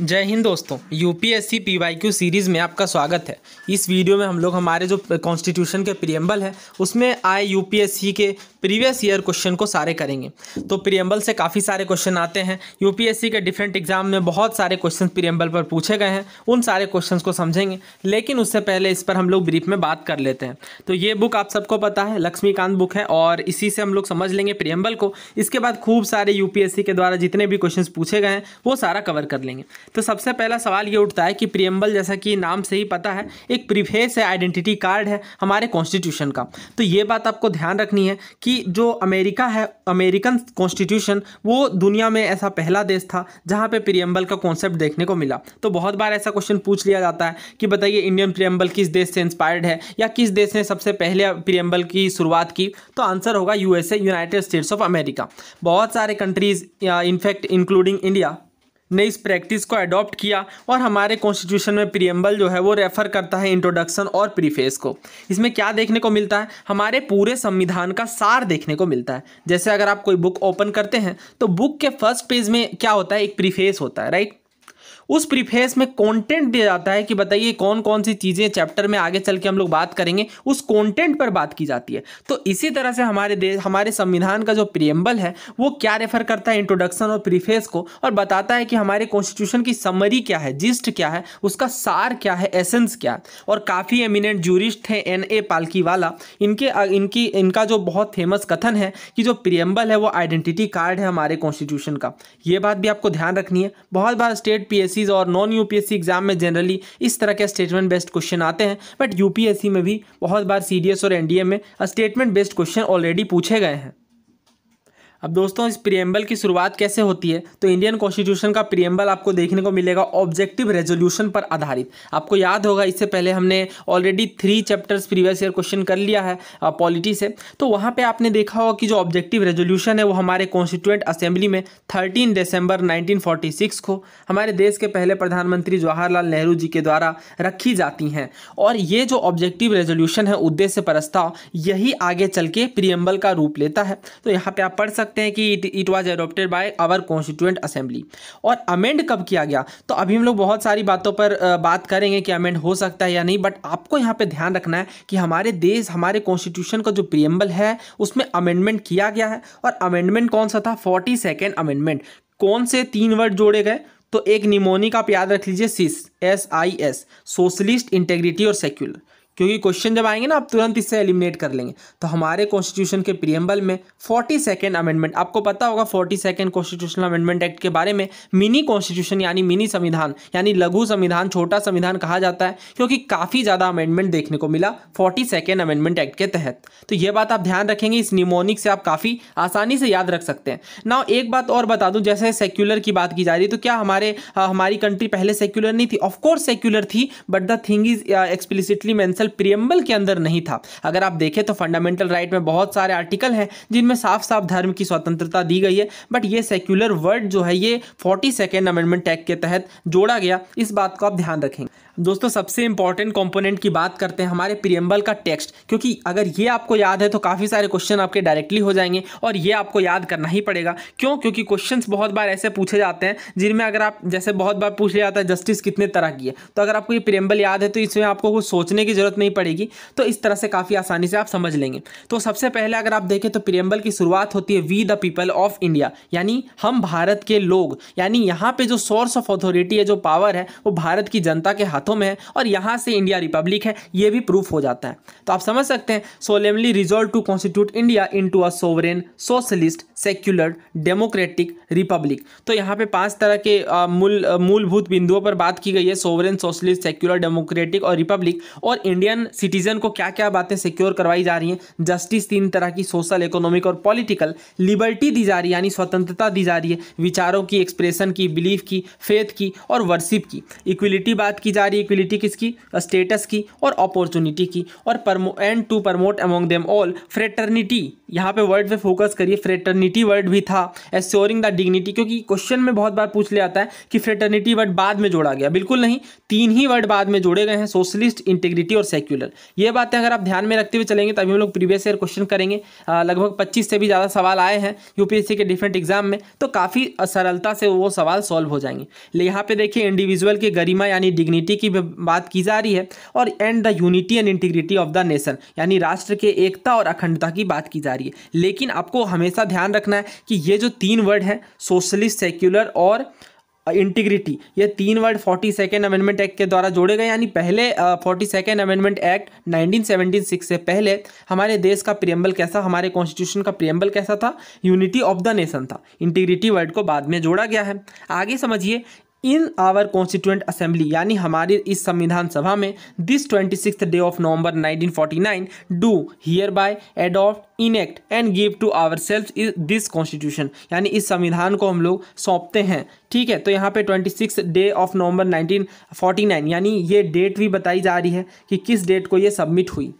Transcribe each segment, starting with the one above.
जय हिंद दोस्तों UPSC PYQ series में आपका स्वागत है इस वीडियो में हम लोग हमारे जो कॉन्स्टिट्यूशन के प्रियम्बल है उसमें आए यूपीएससी के प्रीवियस ईयर क्वेश्चन को सारे करेंगे तो प्रियम्बल से काफ़ी सारे क्वेश्चन आते हैं यूपीएससी के डिफरेंट एग्जाम में बहुत सारे क्वेश्चन प्रियम्बल पर पूछे गए हैं उन सारे क्वेश्चन को समझेंगे लेकिन उससे पहले इस पर हम लोग ब्रीफ में बात कर लेते हैं तो ये बुक आप सबको पता है लक्ष्मीकांत बुक है और इसी से हम लोग समझ लेंगे प्रियम्बल को इसके बाद खूब सारे यूपीएससी के द्वारा जितने भी क्वेश्चन पूछे गए हैं वो सारा कवर कर लेंगे तो सबसे पहला सवाल ये उठता है कि प्रियम्बल जैसा कि नाम से ही पता है एक प्रिफेस है आइडेंटिटी कार्ड है हमारे कॉन्स्टिट्यूशन का तो ये बात आपको ध्यान रखनी है कि जो अमेरिका है अमेरिकन कॉन्स्टिट्यूशन वो दुनिया में ऐसा पहला देश था जहाँ पर प्रियम्बल का कॉन्सेप्ट देखने को मिला तो बहुत बार ऐसा क्वेश्चन पूछ लिया जाता है कि बताइए इंडियन प्रियम्बल किस देश से इंस्पायर्ड है या किस देश ने सबसे पहले प्रियम्बल की शुरुआत की तो आंसर होगा USA United States of America बहुत सारे कंट्रीज़ इनफैक्ट इंक्लूडिंग इंडिया ने इस प्रैक्टिस को अडॉप्ट किया और हमारे कॉन्स्टिट्यूशन में प्रियम्बल जो है वो रेफ़र करता है इंट्रोडक्शन और प्रीफेस को इसमें क्या देखने को मिलता है हमारे पूरे संविधान का सार देखने को मिलता है जैसे अगर आप कोई बुक ओपन करते हैं तो बुक के फर्स्ट पेज में क्या होता है एक प्रीफेस होता है राइट उस प्रीफेस में कंटेंट दिया जाता है कि बताइए कौन कौन सी चीज़ें चैप्टर में आगे चल के हम लोग बात करेंगे उस कंटेंट पर बात की जाती है तो इसी तरह से हमारे देश हमारे संविधान का जो प्रियम्बल है वो क्या रेफर करता है इंट्रोडक्शन और प्रीफेस को और बताता है कि हमारे कॉन्स्टिट्यूशन की समरी क्या है जिस्ट क्या है उसका सार क्या है एसेंस क्या है और काफ़ी एमिनेंट जूरिस्ट हैं एन ए वाला इनके इनकी इनका जो बहुत फेमस कथन है कि जो प्रियम्बल है वो आइडेंटिटी कार्ड है हमारे कॉन्स्टिट्यूशन का ये बात भी आपको ध्यान रखनी है बहुत बार स्टेट यूपीएससी और नॉन यूपीएससी एग्जाम में जनरली इस तरह के स्टेटमेंट बेस्ड क्वेश्चन आते हैं बट यूपीएससी में भी बहुत बार सीडीएस और एनडीए में स्टेटमेंट बेस्ड क्वेश्चन ऑलरेडी पूछे गए हैं अब दोस्तों इस प्रियम्बल की शुरुआत कैसे होती है तो इंडियन कॉन्स्टिट्यूशन का प्रियम्बल आपको देखने को मिलेगा ऑब्जेक्टिव रेजोल्यूशन पर आधारित आपको याद होगा इससे पहले हमने already three chapters previous year question कर लिया है पॉलिटी से तो वहाँ पर आपने देखा होगा कि जो ऑब्जेक्टिव रेजोल्यूशन है वो हमारे कॉन्स्टिट्यूंट असेंबली में थर्टीन दिसंबर नाइनटीन को हमारे देश के पहले प्रधानमंत्री जवाहरलाल नेहरू जी के द्वारा रखी जाती हैं और ये जो ऑब्जेक्टिव रेजोल्यूशन है उद्देश्य प्रस्ताव यही आगे चल के प्रियम्बल का रूप लेता है तो यहाँ पर आप पढ़ सकते सकते हैं कि it was adopted by our constituent assembly और अमेंड कब किया गया तो अभी हम लोग बहुत सारी बातों पर बात करेंगे कि अमेंड हो सकता है या नहीं बट आपको यहाँ पे ध्यान रखना है कि हमारे देश हमारे कॉन्स्टिट्यूशन का जो प्रियम्बल है उसमें अमेंडमेंट किया गया है और अमेंडमेंट कौन सा था फोर्टी सेकेंड अमेंडमेंट कौन से तीन वर्ड जोड़े गए तो एक निमोनिक आप याद रख लीजिए सिस S I S socialist integrity और सेक्युलर क्योंकि क्वेश्चन जब आएंगे ना आप तुरंत इससे एलिमिनेट कर लेंगे तो हमारे कॉन्स्टिट्यूशन के प्रियम्बल में फोर्टी सेकेंड अमेंडमेंट आपको पता होगा forty second constitutional amendment act के बारे में मिनी कॉन्स्टिट्यूशन यानी मिनी संविधान यानी लघु संविधान छोटा संविधान कहा जाता है क्योंकि काफ़ी ज़्यादा अमेंडमेंट देखने को मिला फोर्टी सेकेंड अमेंडमेंट एक्ट के तहत तो ये बात आप ध्यान रखेंगे इस निमोनिक से आप काफ़ी आसानी से याद रख सकते हैं ना एक बात और बता दूँ जैसे सेक्युलर की बात की जा रही है तो क्या हमारे हमारी कंट्री पहले सेक्युलर नहीं थी ऑफकोर्स सेक्युलर थी but the thing is explicitly mention दरअसल प्रियम्बल के अंदर नहीं था अगर आप देखें तो फंडामेंटल राइट में बहुत सारे आर्टिकल हैं जिनमें साफ साफ धर्म की स्वतंत्रता दी गई है बट ये सेक्युलर वर्ड जो है ये फोर्टी सेकेंड अमेंडमेंट एक्ट के तहत जोड़ा गया इस बात को आप ध्यान रखेंगे दोस्तों सबसे इंपॉर्टेंट कंपोनेंट की बात करते हैं हमारे प्रियम्बल का टेक्स्ट क्योंकि अगर ये आपको याद है तो काफ़ी सारे क्वेश्चन आपके डायरेक्टली हो जाएंगे और ये आपको याद करना ही पड़ेगा क्यों क्योंकि क्वेश्चन बहुत बार ऐसे पूछे जाते हैं जिनमें अगर आप जैसे बहुत बार पूछ लिया जाता है जस्टिस कितने तरह की है तो अगर आपको ये प्रियम्बल याद है तो इसमें आपको कुछ सोचने की ज़रूरत नहीं पड़ेगी तो इस तरह से काफ़ी आसानी से आप समझ लेंगे तो सबसे पहले अगर आप देखें तो प्रियम्बल की शुरुआत होती है we the people of India यानी हम भारत के लोग यानी यहाँ पर जो सोर्स ऑफ अथॉरिटी है जो पावर है वो भारत की जनता के हाथ हाथों में है और यहाँ से इंडिया रिपब्लिक है ये भी प्रूफ हो जाता है तो आप समझ सकते हैं solemnly resolve to constitute India into a sovereign socialist secular democratic republic तो यहाँ पे पांच तरह के मूल मूलभूत बिंदुओं पर बात की गई है सोवरेन सोशलिस्ट सेक्युलर डेमोक्रेटिक और रिपब्लिक और इंडियन सिटीजन को क्या क्या बातें सिक्योर करवाई जा रही हैं जस्टिस तीन तरह की सोशल इकोनॉमिक और पॉलिटिकल लिबर्टी दी जा रही है यानी स्वतंत्रता दी जा रही है विचारों की एक्सप्रेशन की बिलीफ की फेथ की और वर्शिप की इक्विलिटी बात की जा रही सारी इक्विलिटी किसकी स्टेटस की और अपॉर्चुनिटी की और परमो and to promote among them all fraternity यहाँ पे वर्ड पे फोकस करिए फ्रेटर्निटी वर्ड भी था एश्योरिंग द डिग्निटी क्योंकि क्वेश्चन में बहुत बार पूछ लिया जाता है कि फ्रेटर्निटी वर्ड बाद में जोड़ा गया बिल्कुल नहीं तीन ही वर्ड बाद में जोड़े गए हैं सोशलिस्ट इंटीग्रिटी और सेक्युलर ये बातें अगर आप ध्यान में रखते हुए चलेंगे तो अभी हम लोग प्रीवियस ईयर क्वेश्चन करेंगे लगभग पच्चीस से भी ज़्यादा सवाल आए हैं यूपीएससी के डिफरेंट एग्जाम में तो काफ़ी सरलता से वो सवाल सॉल्व हो जाएंगे यहाँ पे देखिए इंडिविजुअल की गरिमा यानी डिग्निटी की बात की जा रही है और and the unity and integrity of the nation यानी राष्ट्र के एकता और अखंडता की बात की जा रही है लेकिन आपको हमेशा ध्यान रखना है कि ये जो तीन वर्ड हैं सोशलिस्ट सेक्युलर और इंटीग्रिटी ये तीन word forty second amendment act के द्वारा जोड़े गए यानी पहले फोर्टी सेकेंड अमेंडमेंट एक्ट 1976 से पहले हमारे देश का प्रियम्बल कैसा हमारे कॉन्स्टिट्यूशन का प्रियम्बल कैसा था यूनिटी ऑफ द नेशन था इंटीग्रिटी वर्ड को बाद में जोड़ा गया है आगे समझिए इन आवर कॉन्स्टिट्यूंट असेंबली यानी हमारी इस संविधान सभा में this twenty six day of November 1949 do hereby adopt enact and give to ourselves this constitution यानी इस संविधान को हम लोग सौंपते हैं ठीक है तो यहाँ पे 26 डे ऑफ नवंबर 1949 यानी ये डेट भी बताई जा रही है कि किस डेट को ये सबमिट हुई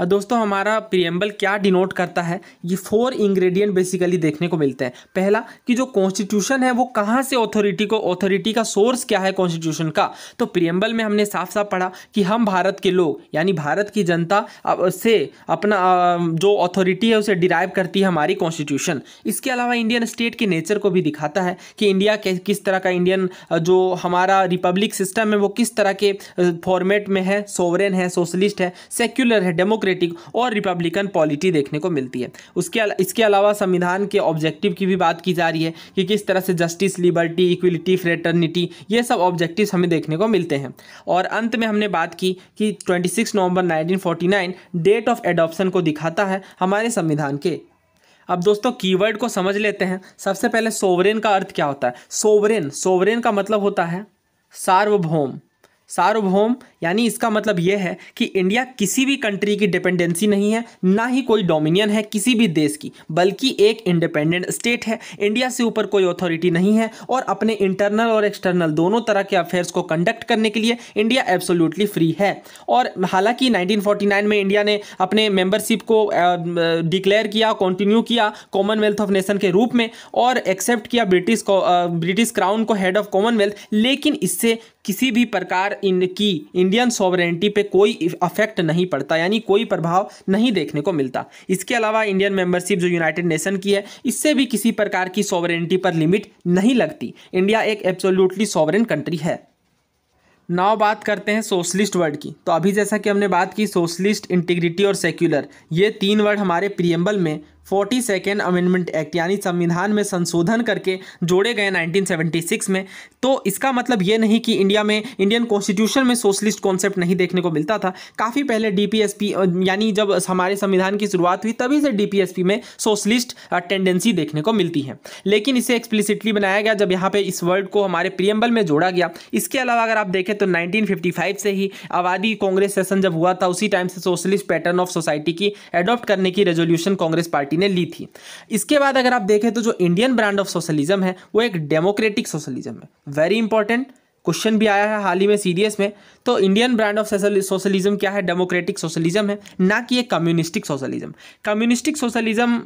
दोस्तों हमारा प्रियम्बल क्या डिनोट करता है ये फोर इंग्रेडिएंट बेसिकली देखने को मिलते हैं पहला कि जो कॉन्स्टिट्यूशन है वो कहाँ से ऑथोरिटी को ऑथोरिटी का सोर्स क्या है कॉन्स्टिट्यूशन का तो प्रियम्बल में हमने साफ साफ पढ़ा कि हम भारत के लोग यानी भारत की जनता से अपना जो ऑथोरिटी है उसे डिराइव करती है हमारी कॉन्स्टिट्यूशन इसके अलावा इंडियन स्टेट के नेचर को भी दिखाता है कि इंडिया किस तरह का इंडियन जो हमारा रिपब्लिक सिस्टम है वो किस तरह के फॉर्मेट में है सोवरेन है सोशलिस्ट है सेक्युलर है डेमोक्रेट डेमोक्रेटिक और रिपब्लिकन पॉलिटी देखने को मिलती है उसके अला, इसके अलावा संविधान के ऑब्जेक्टिव की भी बात की जा रही है कि किस तरह से जस्टिस लिबर्टी इक्विलिटी फ्रेटर्निटी ये सब ऑब्जेक्टिव हमें देखने को मिलते हैं और अंत में हमने बात की कि twenty November 1949 date of adoption को दिखाता है हमारे संविधान के अब दोस्तों कीवर्ड को समझ लेते हैं सबसे पहले सोवरेन का अर्थ क्या होता है सोवरेन सोवरेन का मतलब होता है सार्वभौम सार्वभौम यानी इसका मतलब यह है कि इंडिया किसी भी कंट्री की डिपेंडेंसी नहीं है ना ही कोई डोमिनियन है किसी भी देश की बल्कि एक इंडिपेंडेंट स्टेट है इंडिया से ऊपर कोई अथॉरिटी नहीं है और अपने इंटरनल और एक्सटर्नल दोनों तरह के अफेयर्स को कंडक्ट करने के लिए इंडिया एब्सोल्यूटली फ्री है और हालांकि नाइनटीन में इंडिया ने अपने मेंबरशिप को डिक्लेयर किया कॉन्टिन्यू किया कॉमनवेल्थ ऑफ नेशन के रूप में और एक्सेप्ट किया ब्रिटिश ब्रिटिश क्राउन को हेड ऑफ कॉमनवेल्थ लेकिन इससे किसी भी प्रकार इनकी इंडियन सॉवरेंटी पे कोई अफेक्ट नहीं पड़ता यानी कोई प्रभाव नहीं देखने को मिलता इसके अलावा इंडियन मेंबरशिप जो यूनाइटेड नेशन की है इससे भी किसी प्रकार की सॉवरेंटी पर लिमिट नहीं लगती इंडिया एक एब्सोल्यूटली सॉवरेन कंट्री है नाव बात करते हैं सोशलिस्ट वर्ड की तो अभी जैसा कि हमने बात की सोशलिस्ट इंटीग्रिटी और सेक्युलर ये तीन वर्ड हमारे प्रियम्बल में फोर्टी सेकेंड अमेंडमेंट एक्ट यानी संविधान में संशोधन करके जोड़े गए 1976 में तो इसका मतलब ये नहीं कि इंडिया में इंडियन कॉन्स्टिट्यूशन में सोशलिस्ट कॉन्सेप्ट नहीं देखने को मिलता था काफ़ी पहले डीपीएसपी यानी जब हमारे संविधान की शुरुआत हुई तभी से डीपीएसपी में सोशलिस्ट टेंडेंसी देखने को मिलती है लेकिन इसे एक्सप्लिसिटली बनाया गया जब यहाँ पर इस वर्ल्ड को हमारे प्रियम्बल में जोड़ा गया इसके अलावा अगर आप देखें तो नाइनटीन से ही आबादी कांग्रेस सेशन जब हुआ था उसी टाइम से सोशलिस्ट पैटर्न ऑफ सोसाइटी की एडॉप्ट करने की रेजोल्यूशन कांग्रेस पार्टी पार्टी ने ली थी इसके बाद अगर आप देखें तो जो इंडियन ब्रांड ऑफ सोशलिज्म है वो एक डेमोक्रेटिक सोशलिज्म है वेरी इंपॉर्टेंट क्वेश्चन भी आया है हाल ही में सीरीज में तो इंडियन ब्रांड ऑफ सोशलिज्म क्या है डेमोक्रेटिक सोशलिज्म है ना कि ये कम्युनिस्टिक सोशलिज्म कम्युनिस्टिक सोशलिज्म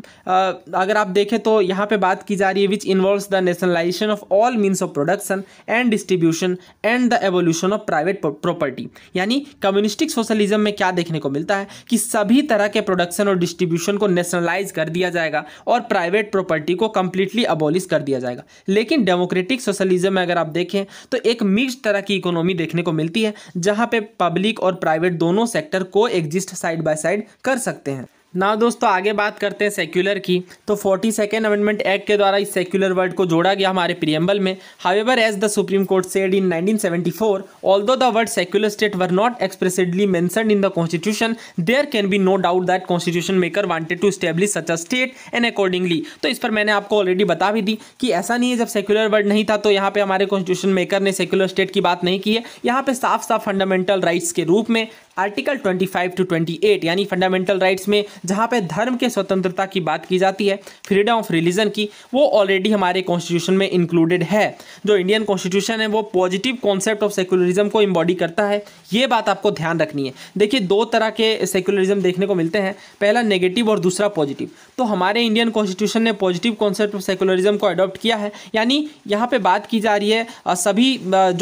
अगर आप देखें तो यहाँ पे बात की जा रही है which involves the nationalisation of all means of production and distribution and the evolution of private property यानी कम्युनिस्टिक सोशलिज्म में क्या देखने को मिलता है कि सभी तरह के प्रोडक्शन और डिस्ट्रीब्यूशन को नेशनलाइज कर दिया जाएगा और प्राइवेट प्रॉपर्टी को कंप्लीटली अबोलिश कर दिया जाएगा लेकिन डेमोक्रेटिक सोशलिज्म में अगर आप देखें तो एक मिक्स तरह की इकोनॉमी देखने को मिलती है जहाँ पे पब्लिक और प्राइवेट दोनों सेक्टर को एग्जिस्ट साइड बाय साइड कर सकते हैं ना दोस्तों आगे बात करते हैं सेक्युलर की तो फोर्टी सेकेंड अमेंडमेंट एक्ट के द्वारा इस सेक्युलर वर्ड को जोड़ा गया हमारे प्रियम्बल में however as the supreme court said in 1974 all the word secular state were not expressly mention in the constitution there can be no doubt that constitution maker wanted to establish such a state and accordingly तो इस पर मैंने आपको already बता भी दी कि ऐसा नहीं है जब सेक्युलर वर्ड नहीं था तो यहाँ पे हमारे कॉन्स्टिट्यूशन मेकर ने सेक्युलर स्टेट की बात नहीं की है यहाँ पे साफ साफ फंडामेंटल राइट्स के रूप में आर्टिकल 25 टू 28 यानी फंडामेंटल राइट्स में जहाँ पे धर्म के स्वतंत्रता की बात की जाती है फ्रीडम ऑफ रिलीजन की वो ऑलरेडी हमारे कॉन्स्टिट्यूशन में इंक्लूडेड है जो इंडियन कॉन्स्टिट्यूशन है वो पॉजिटिव कॉन्सेप्ट ऑफ सेकुलरिज्म को इम्बॉडी करता है ये बात आपको ध्यान रखनी है देखिए दो तरह के सेकुलरिज्म देखने को मिलते हैं पहला नेगेटिव और दूसरा पॉजिटिव तो हमारे इंडियन कॉन्स्टिट्यूशन ने पॉजिटिव कॉन्सेप्ट ऑफ सेकुलरिज्म को अडॉप्ट किया है यानी यहाँ पर बात की जा रही है सभी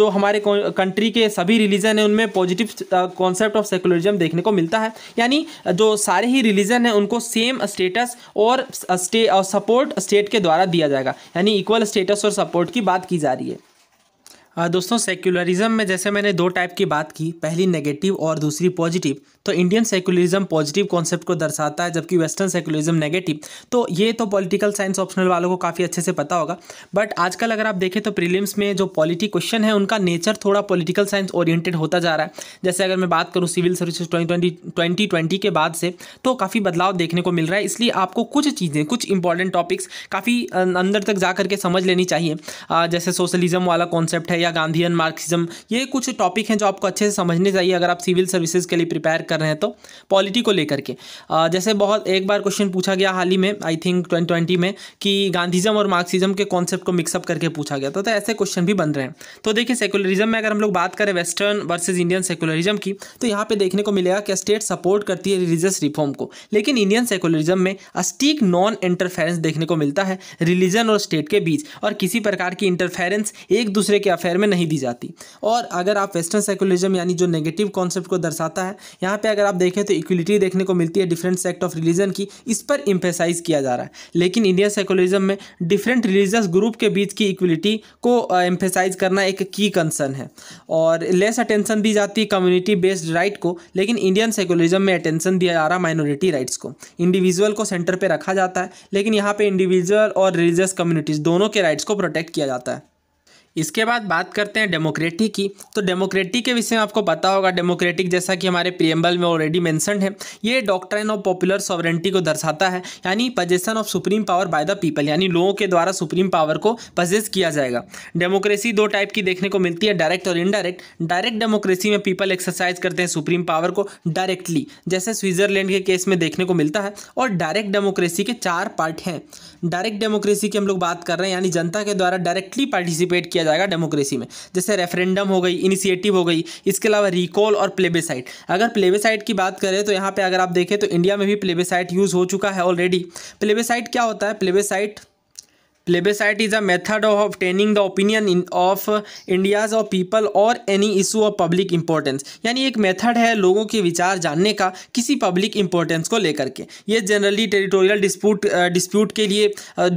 जो हमारे कंट्री के सभी रिलीजन है उनमें पॉजिटिव कॉन्सेप्ट ऑफ सेकुलरिज्म देखने को मिलता है यानी जो सारे ही रिलीजन सिटीजन है उनको सेम स्टेटस और सपोर्ट स्टेट के द्वारा दिया जाएगा यानी इक्वल स्टेटस और सपोर्ट की बात की जा रही है दोस्तों सेक्युलरिज्म में जैसे मैंने दो टाइप की बात की पहली नेगेटिव और दूसरी पॉजिटिव तो इंडियन सेक्युलरिज्म पॉजिटिव कॉन्सेप्ट को दर्शाता है जबकि वेस्टर्न सेक्युलरिज्म नेगेटिव तो ये तो पॉलिटिकल साइंस ऑप्शनल वालों को काफ़ी अच्छे से पता होगा बट आजकल अगर आप देखें तो प्रीलिम्स में जो पॉलिटी क्वेश्चन है उनका नेचर थोड़ा पॉलिटिकल साइंस ओरिएंटेड होता जा रहा है जैसे अगर मैं बात करूँ सिविल सर्विस ट्वेंटी ट्वेंटी के बाद से तो काफ़ी बदलाव देखने को मिल रहा है इसलिए आपको कुछ चीज़ें कुछ इंपॉर्टेंट टॉपिक्स काफ़ी अंदर तक जा करके समझ लेनी चाहिए जैसे सोशलिज्म वाला कॉन्सेप्ट है या गांधीयन मार्क्सिज्म ये कुछ टॉपिक हैं जो आपको अच्छे से समझने चाहिए अगर आप सिविल सर्विसेज के लिए प्रिपेयर कर रहे हैं तो पॉलिटी को लेकर के जैसे बहुत एक बार क्वेश्चन पूछा गया हाल ही में आई थिंक ट्वेंटी में कि गांधीजम और मार्क्सिज्म के कॉन्सेप्ट को मिक्सअप करके पूछा गया था तो ऐसे क्वेश्चन भी बन रहे हैं तो देखिए सेकुलरिज्म में अगर हम लोग बात करें वेस्टर्न वर्सेज इंडियन सेकुलरिज्म की तो यहाँ पर देखने को मिलेगा कि स्टेट सपोर्ट करती है रिलीजियस रिफॉर्म को लेकिन इंडियन सेकुलरिज्म में अस्टीक नॉन इंटरफेरेंस देखने को मिलता है रिलीजन और स्टेट के बीच और किसी प्रकार की इंटरफेरेंस एक दूसरे के अफेयर अफेयर में नहीं दी जाती और अगर आप वेस्टर्न सेकुलरिज्म यानी जो नेगेटिव कॉन्सेप्ट को दर्शाता है यहाँ पे अगर आप देखें तो इक्वलिटी देखने को मिलती है डिफरेंट सेक्ट ऑफ रिलीजन की इस पर इम्फेसाइज किया जा रहा है लेकिन इंडिया सेकुलरिज्म में डिफरेंट रिलीजियस ग्रुप के बीच की इक्वलिटी को एम्फेसाइज करना एक की कंसर्न है और लेस अटेंशन दी जाती है कम्युनिटी बेस्ड राइट को लेकिन इंडियन सेकुलरिज्म में अटेंशन दिया जा रहा माइनॉरिटी राइट्स को इंडिविजुअल को सेंटर पर रखा जाता है लेकिन यहाँ पर इंडिविजुअल और रिलीजियस कम्युनिटीज़ दोनों के राइट्स को प्रोटेक्ट किया जाता है इसके बाद बात करते हैं डेमोक्रेटी की तो डेमोक्रेटी के विषय में आपको पता होगा डेमोक्रेटिक जैसा कि हमारे प्रियम्बल में ऑलरेडी मैंसन है ये डॉक्ट्राइन ऑफ पॉपुलर सॉवरेंटी को दर्शाता है यानी possession of supreme power by the people यानी लोगों के द्वारा सुप्रीम पावर को पजेस किया जाएगा डेमोक्रेसी दो टाइप की देखने को मिलती है डायरेक्ट और इनडायरेक्ट डायरेक्ट डेमोक्रेसी में पीपल एक्सरसाइज करते हैं सुप्रीम पावर को डायरेक्टली जैसे स्विट्जरलैंड के केस में देखने को मिलता है और डायरेक्ट डेमोक्रेसी के चार पार्ट हैं डायरेक्ट डेमोक्रेसी की हम लोग बात कर रहे हैं यानी जनता के द्वारा डायरेक्टली पार्टिसिपेट किया किया जाएगा डेमोक्रेसी में जैसे रेफरेंडम हो गई इनिशिएटिव हो गई इसके अलावा रिकॉल और प्लेबेसाइट अगर प्लेबेसाइट की बात करें तो यहाँ पर अगर आप देखें तो इंडिया में भी प्लेबेसाइट यूज़ हो चुका है ऑलरेडी प्लेबेसाइट क्या होता है plebiscite plebiscite is a method of obtaining the opinion of India's of people और any issue of public importance यानी एक मेथड है लोगों के विचार जानने का किसी पब्लिक इंपॉर्टेंस को लेकर के ये जनरली टेरिटोरियल डिस्प्यूट डिस्प्यूट के लिए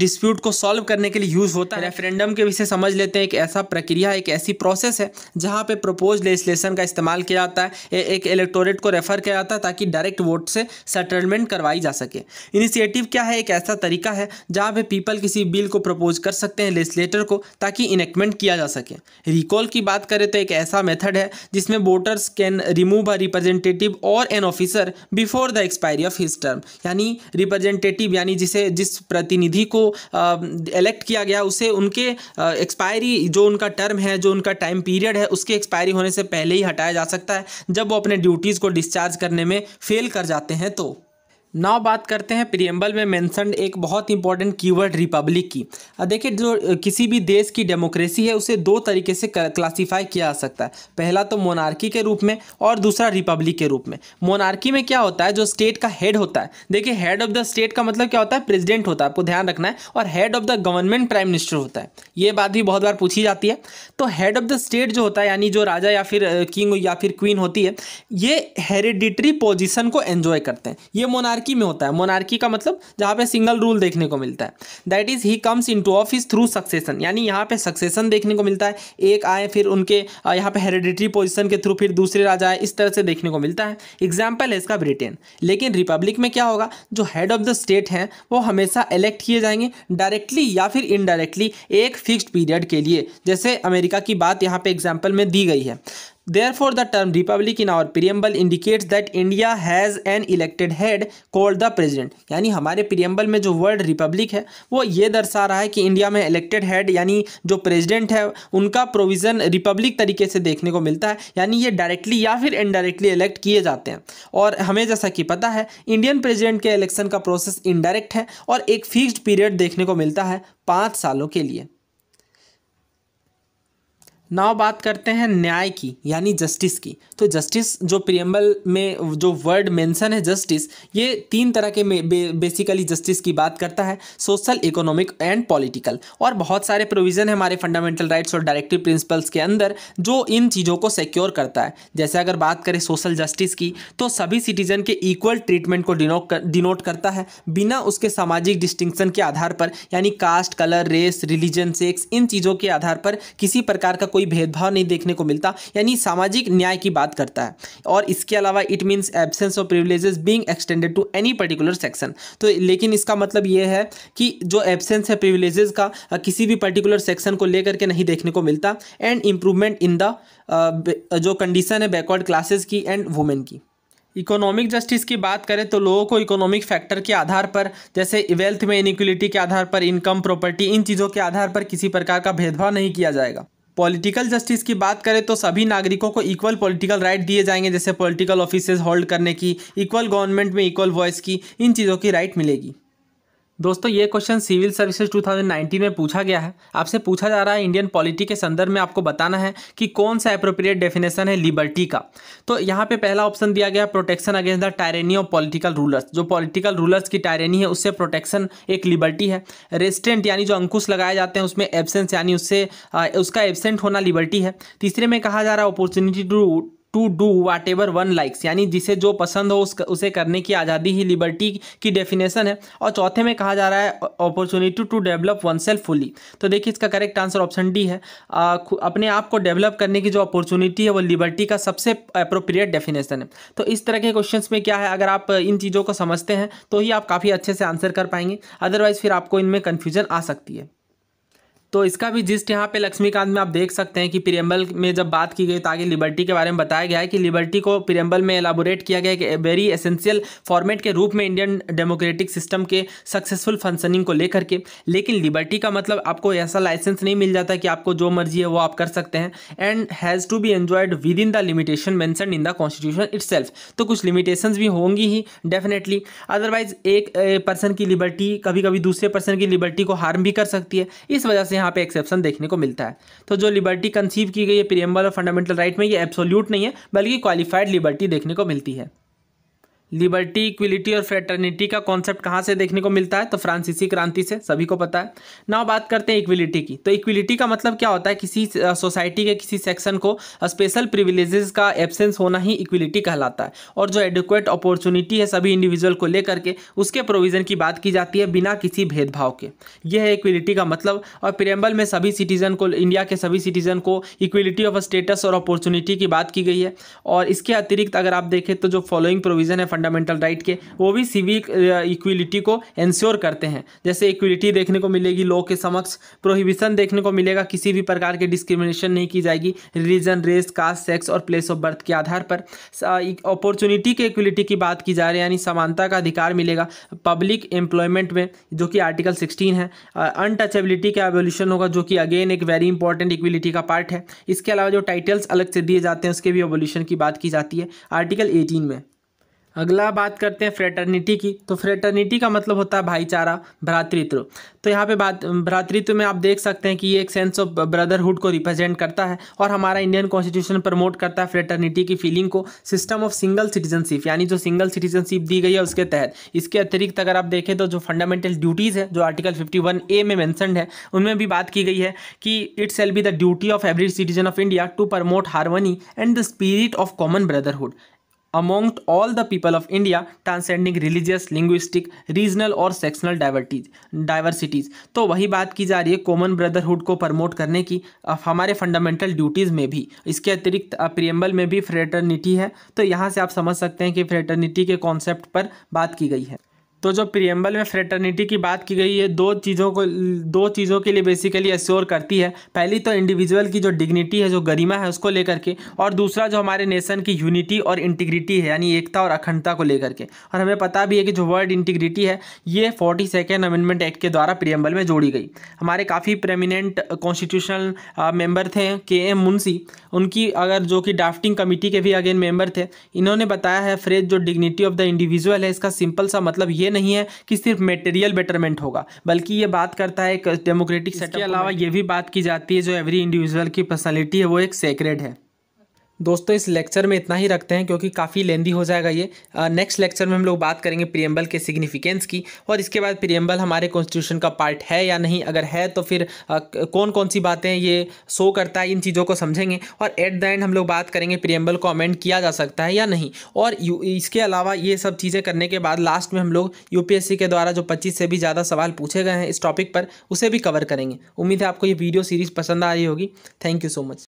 डिस्प्यूट को सॉल्व करने के लिए यूज़ होता है रेफरेंडम के विषय समझ लेते हैं एक ऐसा प्रक्रिया एक ऐसी प्रोसेस है जहाँ पर प्रपोज लेजिस्लेशन का इस्तेमाल किया जाता है ए, एक इलेक्टोरेट को रेफर किया जाता है ताकि डायरेक्ट वोट से सेटलमेंट करवाई जा सके इनिशिएटिव क्या है एक ऐसा तरीका है जहाँ पे पीपल किसी बिल को को प्रपोज कर सकते हैं लेजिस्लेटर को ताकि इनेक्टमेंट किया जा सके रिकॉल की बात करें तो एक ऐसा मेथड है जिसमें voters can remove a representative और an officer before the expiry of his term यानी रिप्रेजेंटेटिव यानी जिसे जिस प्रतिनिधि को इलेक्ट किया गया उसे उनके एक्सपायरी जो उनका टर्म है जो उनका टाइम पीरियड है उसके एक्सपायरी होने से पहले ही हटाया जा सकता है जब वो अपने ड्यूटीज़ को डिस्चार्ज करने में फेल कर जाते हैं तो नाव बात करते हैं प्रियम्बल में मैंसनड एक बहुत इंपॉर्टेंट कीवर्ड रिपब्लिक की देखिए जो किसी भी देश की डेमोक्रेसी है उसे दो तरीके से क्लासीफाई किया जा सकता है पहला तो मोनार्की के रूप में और दूसरा रिपब्लिक के रूप में मोनार्की में क्या होता है जो स्टेट का हेड होता है देखिए हेड ऑफ द स्टेट का मतलब क्या होता है प्रेजिडेंट होता है आपको ध्यान रखना है और head of the government prime minister होता है ये बात भी बहुत बार पूछी जाती है तो हेड ऑफ द स्टेट जो होता है यानी जो राजा या फिर किंग या फिर क्वीन होती है ये हेरिडिटरी पोजिशन को एन्जॉय करते हैं ये मोनार्की मोनार्की में होता है मोनार्की का मतलब जहाँ पे सिंगल रूल देखने को मिलता है that is he comes into office through succession यानी यहाँ पे सक्सेसन देखने को मिलता है एक आए फिर उनके यहाँ पे हेरिडिटरी पोजिशन के थ्रू फिर दूसरे राजा आए इस तरह से देखने को मिलता है एग्जाम्पल है इसका ब्रिटेन लेकिन रिपब्लिक में क्या होगा जो हेड ऑफ द स्टेट हैं वो हमेशा इलेक्ट किए जाएंगे डायरेक्टली या फिर इनडायरेक्टली एक फिक्स्ड पीरियड के लिए जैसे अमेरिका की बात यहाँ पे एग्जाम्पल में दी गई है therefore the term republic in our preamble indicates that India has an elected head called the president यानी हमारे प्रियम्बल में जो वर्ड रिपब्लिक है वो ये दर्शा रहा है कि इंडिया में इलेक्टेड हेड यानी जो प्रेजिडेंट है उनका प्रोविज़न रिपब्लिक तरीके से देखने को मिलता है यानी ये डायरेक्टली या फिर इनडायरेक्टली इलेक्ट किए जाते हैं और हमें जैसा कि पता है इंडियन प्रेजिडेंट के इलेक्शन का प्रोसेस इनडायरेक्ट है और एक फिक्स्ड पीरियड देखने को मिलता है पाँच सालों के लिए नाव बात करते हैं न्याय की यानी जस्टिस की तो जस्टिस जो प्रियम्बल में जो वर्ड मेंशन है जस्टिस ये तीन तरह के बे, बेसिकली जस्टिस की बात करता है सोशल इकोनॉमिक एंड पॉलिटिकल और बहुत सारे प्रोविज़न है हमारे फंडामेंटल राइट्स और डायरेक्टिव प्रिंसिपल्स के अंदर जो इन चीज़ों को सिक्योर करता है जैसे अगर बात करें सोशल जस्टिस की तो सभी सिटीजन के इक्वल ट्रीटमेंट को डिनोट कर, डिनोट करता है बिना उसके सामाजिक डिस्टिंक्शन के आधार पर यानी caste colour race religion sex इन चीज़ों के आधार पर किसी प्रकार का कोई भेदभाव नहीं देखने को मिलता यानी सामाजिक न्याय की बात करता है और इसके अलावा it means absence of privileges being extended to any particular section तो लेकिन इसका मतलब यह है कि जो एबसेंस है प्रिविलेजेस का किसी भी पर्टिकुलर सेक्शन को लेकर के नहीं देखने को मिलता एंड इम्प्रूवमेंट इन द जो कंडीशन है बैकवर्ड क्लासेस की एंड वुमेन की इकोनॉमिक जस्टिस की बात करें तो लोगों को इकोनॉमिक फैक्टर के आधार पर जैसे वेल्थ में इनिक्वलिटी के आधार पर इनकम प्रॉपर्टी इन चीज़ों के आधार पर किसी प्रकार का भेदभाव नहीं किया जाएगा पॉलिटिकल जस्टिस की बात करें तो सभी नागरिकों को इक्वल पॉलिटिकल राइट दिए जाएंगे जैसे पॉलिटिकल ऑफिसेज होल्ड करने की इक्वल गवर्नमेंट में इक्वल वॉइस की इन चीज़ों की राइट मिलेगी दोस्तों ये क्वेश्चन सिविल सर्विसेज 2019 में पूछा गया है आपसे पूछा जा रहा है इंडियन पॉलिटी के संदर्भ में आपको बताना है कि कौन सा अप्रोप्रिएट डेफिनेशन है लिबर्टी का तो यहाँ पे पहला ऑप्शन दिया गया है protection against the tyranny of political rulers जो पॉलिटिकल रूलर्स की टायरेनी है उससे प्रोटेक्शन एक लिबर्टी है रेस्टेंट यानी जो अंकुश लगाए जाते हैं उसमें एबसेंस यानी उससे उसका एबसेंट होना लिबर्टी है तीसरे में कहा जा रहा है opportunity to to do whatever one likes यानी जिसे जो पसंद हो उस उसे करने की आज़ादी ही लिबर्टी की डेफिनेशन है और चौथे में कहा जा रहा है opportunity to develop oneself fully तो देखिए इसका करेक्ट आंसर ऑप्शन डी है आ, अपने आप को डेवलप करने की जो अपॉर्चुनिटी है वो लिबर्टी का सबसे अप्रोप्रिएट डेफिनेशन है तो इस तरह के क्वेश्चन में क्या है अगर आप इन चीज़ों को समझते हैं तो ही आप काफ़ी अच्छे से आंसर कर पाएंगे अदरवाइज़ फिर आपको इनमें कन्फ्यूजन आ सकती है तो इसका भी जिस्ट यहाँ पे लक्ष्मीकांत में आप देख सकते हैं कि प्रियम्बल में जब बात की गई तो आगे लिबर्टी के बारे में बताया गया है कि लिबर्टी को प्रियम्बल में एलाबोरेट किया गया कि वेरी एसेंशियल फॉर्मेट के रूप में इंडियन डेमोक्रेटिक सिस्टम के सक्सेसफुल फंक्शनिंग को लेकर के लेकिन लिबर्टी का मतलब आपको ऐसा लाइसेंस नहीं मिल जाता कि आपको जो मर्जी है वो आप कर सकते हैं and has to be enjoyed within the limitation mention in the constitution it तो कुछ लिमिटेशन भी होंगी ही डेफिनेटली अदरवाइज एक पर्सन की लिबर्टी कभी कभी दूसरे पर्सन की लिबर्टी को हार्म भी कर सकती है इस वजह से यहाँ पे एक्सेप्शन देखने को मिलता है तो जो लिबर्टी कंसीव की गई है प्रियम्बल और फंडामेंटल राइट में ये एब्सोल्यूट नहीं है बल्कि क्वालिफाइड लिबर्टी देखने को मिलती है लिबर्टी इक्विलिटी और फ्रेटर्निटी का कॉन्सेप्ट कहाँ से देखने को मिलता है तो फ्रांसीसी क्रांति से सभी को पता है ना बात करते हैं इक्विलिटी की तो इक्विलिटी का मतलब क्या होता है किसी सोसाइटी के किसी सेक्शन को स्पेशल प्रिविलेजेस का एब्सेंस होना ही इक्विलिटी कहलाता है और जो एडिकुएट अपॉर्चुनिटी है सभी इंडिविजुअल को लेकर के उसके प्रोविजन की बात की जाती है बिना किसी भेदभाव के यह है इक्विलिटी का मतलब और प्रियम्बल में सभी सिटीजन को इंडिया के सभी सिटीजन को इक्विलिटी ऑफ स्टेटस और अपॉर्चुनिटी की बात की गई है और इसके अतिरिक्त अगर आप देखें तो जो फॉलोइंग प्रोविजन है फंडामेंटल राइट के वो भी सिविक इक्विलिटी uh, को इंश्योर करते हैं जैसे इक्विलिटी देखने को मिलेगी लॉ के समक्ष प्रोहिबिशन देखने को मिलेगा किसी भी प्रकार के डिस्क्रिमिनेशन नहीं की जाएगी रिलीजन रेस कास्ट सेक्स और प्लेस ऑफ बर्थ के आधार पर अपॉर्चुनिटी के इक्विलिटी की बात की जा रही है यानी समानता का अधिकार मिलेगा पब्लिक एम्प्लॉयमेंट में जो कि आर्टिकल सिक्सटीन है अनटचेबिलिटी का एवोल्यूशन होगा जो कि अगेन एक वेरी इंपॉर्टेंट इक्विलिटी का पार्ट है इसके अलावा जो टाइटल्स अलग से दिए जाते हैं उसके भी एवोल्यूशन की बात की जाती है आर्टिकल एटीन में अगला बात करते हैं फ्रेटर्निटी की तो फ्रेटर्निटी का मतलब होता है भाईचारा भ्रातृत्व तो यहाँ पे बात भ्रातृत्व में आप देख सकते हैं कि ये एक सेंस ऑफ ब्रदरहुड को रिप्रेजेंट करता है और हमारा इंडियन कॉन्स्टिट्यूशन प्रमोट करता है फ्रेटर्निटी की फीलिंग को सिस्टम ऑफ सिंगल सिटीजनशिप यानी जो सिंगल सिटीजनशिप दी गई है उसके तहत इसके अतिरिक्त अगर आप देखें तो जो फंडामेंटल ड्यूटीज़ है जो आर्टिकल फिफ्टी ए में मैंसन है उनमें भी बात की गई है कि it shall be the duty of every citizen of India to promote harmony and the spirit of common brotherhood among all the people of India transcending religious linguistic regional और सेक्शनल डाइवर्टीज डाइवर्सिटीज़ तो वही बात की जा रही है common brotherhood को promote करने की अब हमारे फंडामेंटल ड्यूटीज़ में भी इसके अतिरिक्त प्रियम्बल में भी फ्रेटर्निटी है तो यहाँ से आप समझ सकते हैं कि फ्रेटर्निटी के कॉन्सेप्ट पर बात की गई है तो जो प्रियम्बल में फ्रेटर्निटी की बात की गई है दो चीज़ों को दो चीज़ों के लिए बेसिकली एश्योर करती है पहली तो इंडिविजुअल की जो डिग्निटी है जो गरिमा है उसको लेकर के और दूसरा जो हमारे नेशन की यूनिटी और इंटीग्रिटी है यानी एकता और अखंडता को लेकर के और हमें पता भी है कि जो वर्ड इंटीग्रिटी है ये फोर्टी सेकेंड अमेंडमेंट एक्ट के द्वारा प्रियम्बल में जोड़ी गई हमारे काफ़ी प्रेमिनेंट कॉन्स्टिट्यूशनल मेम्बर थे के एम मुंशी उनकी अगर जो कि ड्राफ्टिंग कमेटी के भी अगेन मेम्बर थे इन्होंने बताया है फ्रेज जो डिग्निटी ऑफ द इंडिविजुअल है इसका सिंपल सा मतलब ये ये नहीं है कि सिर्फ मेटेरियल बेटरमेंट होगा बल्कि ये बात करता है एक डेमोक्रेटिक सेटअप के अलावा ये भी बात की जाती है जो एवरी इंडिविजुअल की पर्सनैलिटी है वो एक सेक्रेड है दोस्तों इस लेक्चर में इतना ही रखते हैं क्योंकि काफ़ी लेंदी हो जाएगा ये नेक्स्ट लेक्चर में हम लोग बात करेंगे प्रियम्बल के सिग्निफिकेंस की और इसके बाद प्रियम्बल हमारे कॉन्स्टिट्यूशन का पार्ट है या नहीं अगर है तो फिर आ, कौन कौन सी बातें ये शो करता है इन चीज़ों को समझेंगे और एट द एंड हम लोग बात करेंगे प्रियम्बल को अमेंड किया जा सकता है या नहीं और इसके अलावा ये सब चीज़ें करने के बाद लास्ट में हम लोग यू के द्वारा जो पच्चीस से भी ज़्यादा सवाल पूछे गए हैं इस टॉपिक पर उसे भी कवर करेंगे उम्मीद है आपको ये वीडियो सीरीज़ पसंद आ रही होगी थैंक यू सो मच